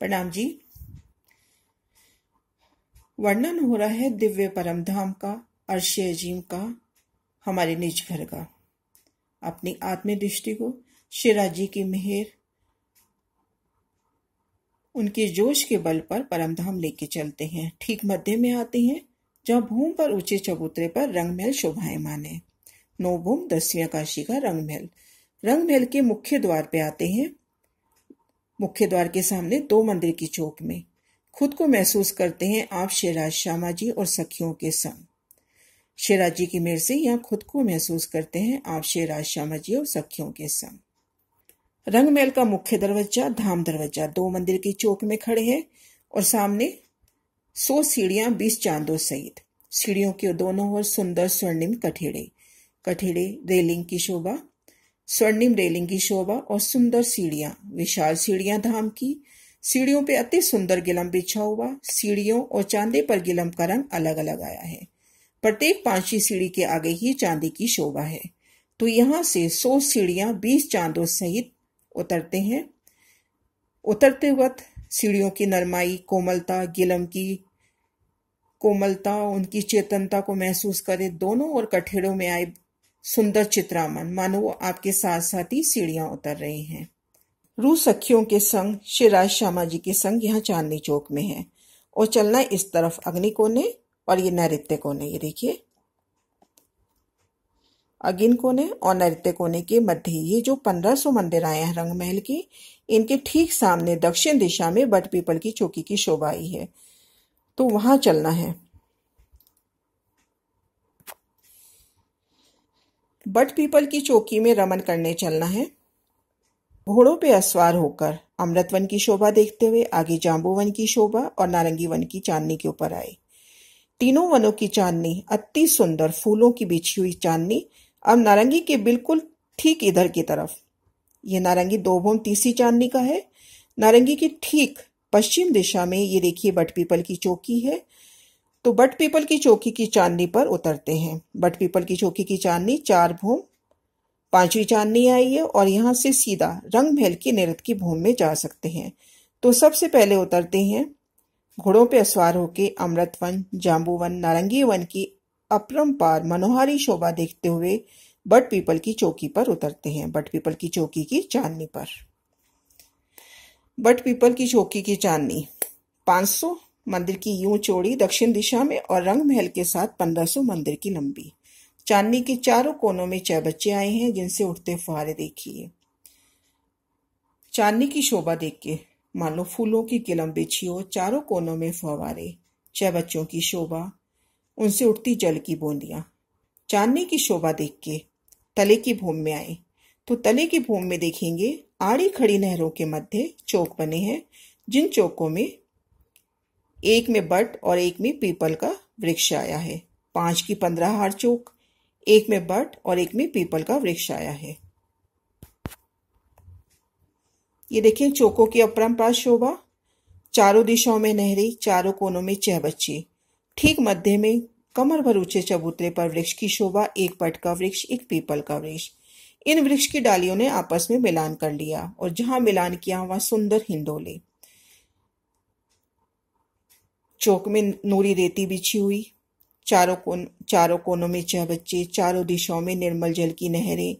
प्रणाम जी वर्णन हो रहा है दिव्य परम धाम का अर्श अजीम का हमारे निज घर का अपनी आत्मदृष्टि को शिरा जी की मेहर उनके जोश के बल पर परम धाम लेके चलते हैं ठीक मध्य में आते हैं जहाँ भूम पर ऊंचे चबूतरे पर रंगमहल शोभायमान है भूम दसवीं काशी का रंगमहल रंगमहल के मुख्य द्वार पे आते हैं मुख्य द्वार के सामने दो मंदिर की चौक में खुद को महसूस करते हैं आप शेराज श्यामा जी और सखियों के संग शेराज जी की मेर से यहाँ खुद को महसूस करते हैं आप शेराज श्यामा जी और सखियों के संग रंगमहल का मुख्य दरवाजा धाम दरवाजा दो मंदिर की चौक में खड़े है और सामने सौ सीढ़ियां बीस चांदों सहित सीढ़ियों के दोनों ओर सुंदर स्वर्णिम कठेड़े कठेड़े रेलिंग की शोभा स्वर्णिम रेलिंग की शोभा और सुंदर सीढ़ियां विशाल सीढ़ियां धाम की सीढ़ियों पे अति सुंदर गिलम बिछा हुआ सीढ़ियों और चांदी पर गिलम का रंग अलग अलग आया है प्रत्येक पांचवी सीढ़ी के आगे ही चांदी की शोभा है तो यहाँ से सौ सीढ़ियां बीस चांदों सहित उतरते हैं उतरते वक्त सीढ़ियों की नरमाई कोमलता गिलम की कोमलता उनकी चेतनता को महसूस करें दोनों और कठेड़ों में आए सुंदर चित्रामन मानो वो आपके साथ साथ ही सीढ़ियां उतर रहे हैं रू सखियों के संग शिवराज श्यामा जी के संग यहाँ चांदनी चौक में है और चलना इस तरफ अग्नि कोने और ये नैत्य कोने ये देखिए अगिन कोने और नैत्य कोने के मध्य ये जो पंद्रह सौ मंदिर आए हैं रंग महल के इनके ठीक सामने दक्षिण दिशा में बट पीपल की चौकी की शोभा आई है तो वहां चलना है बट पीपल की चौकी में रमन करने चलना है घोड़ों पे असवार होकर अमृतवन की शोभा देखते हुए आगे जाम्बूवन की शोभा और नारंगी वन की चांदनी के ऊपर आए तीनों वनों की चांदनी अति सुंदर फूलों की बिछी हुई चांदनी अब नारंगी के बिल्कुल ठीक इधर की तरफ ये नारंगी दो भोम तीसरी चांदनी का है नारंगी की ठीक पश्चिम दिशा में ये देखिए बट पीपल की चौकी है तो बट पीपल की चौकी की चांदनी पर उतरते हैं बट पीपल की चौकी की चांदनी चार भूम पांचवी चांदनी आई है और यहाँ से सीधा रंग महल की नृत्य की भूम में जा सकते हैं तो सबसे पहले उतरते हैं घोड़ों पे असवार होके अमृत वन जाम्बू वन नारंगी वन की अपरम्पार मनोहारी शोभा देखते हुए बट पीपल की चौकी पर उतरते हैं बट पीपल की चौकी की चांदनी पर बट पीपल की चौकी की चांदनी 500 मंदिर की यूं चौड़ी दक्षिण दिशा में और रंग महल के साथ पंद्रह सौ मंदिर की लंबी चांदनी के चारों कोनों में छह बच्चे आए हैं जिनसे उठते फुहारे देखिए चांदनी की शोभा देख के मान लो फूलों की किलम बिछी हो चारों कोनों में फुहारे छह बच्चों की शोभा उनसे उठती जल की बूंदियां चांदनी की शोभा देख के तले की भूमि में आए तो तले की भूमि में देखेंगे आड़ी खड़ी नहरों के मध्य चौक बने हैं जिन चौकों में एक में बट और एक में पीपल का वृक्ष आया है पांच की पंद्रह हार चौक एक में बट और एक में पीपल का वृक्ष आया है ये देखिए चौकों की अपरंपरा शोभा चारों दिशाओं में नहरी चारों कोनों में चह बच्चे ठीक मध्य में कमर भर ऊंचे चबूतरे पर वृक्ष की शोभा एक बट का वृक्ष एक पीपल का वृक्ष इन वृक्ष की डालियों ने आपस में मिलान कर लिया और जहां मिलान किया वहां सुंदर हिंदोले चौक में नूरी रेती बिछी हुई चारों कोन चारों कोनों में बच्चे चारों दिशाओं में निर्मल जल की नहरें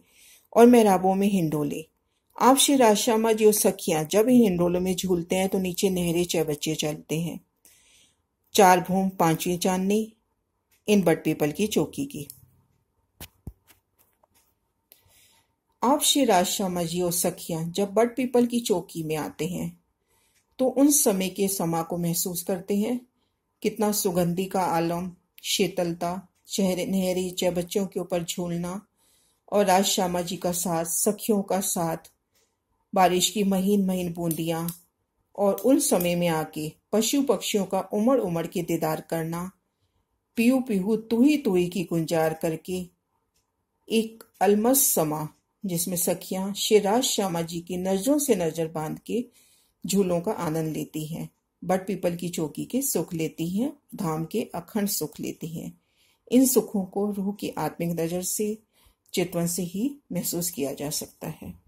और मेहराबों में हिंडोले आप श्री राजश्यामा जी और सखियां जब इन हिंडोलों में झूलते हैं तो नीचे नहरें बच्चे चलते हैं चार भूम पांचवी चांदनी इन बट पीपल की चौकी की आप श्री राजश्यामा जी और सखियां जब बट पीपल की चौकी में आते हैं तो उन समय के समा को महसूस करते हैं कितना सुगंधी का आलम शीतलता चेहरे नहरी चे बच्चों के ऊपर झूलना और राज श्यामा जी का साथ सखियों का साथ बारिश की महीन महीन बूंदियाँ और उन समय में आके पशु पक्षियों का उमड़ उमड़ के दीदार करना पीहू पीहू तुही तुही की गुंजार करके एक अलमस समा जिसमें सखियां राज श्यामा जी की नजरों से नजर बांध के झूलों का आनंद लेती हैं बट पीपल की चौकी के सुख लेती हैं धाम के अखंड सुख लेती हैं इन सुखों को रूह की आत्मिक नजर से चेतवन से ही महसूस किया जा सकता है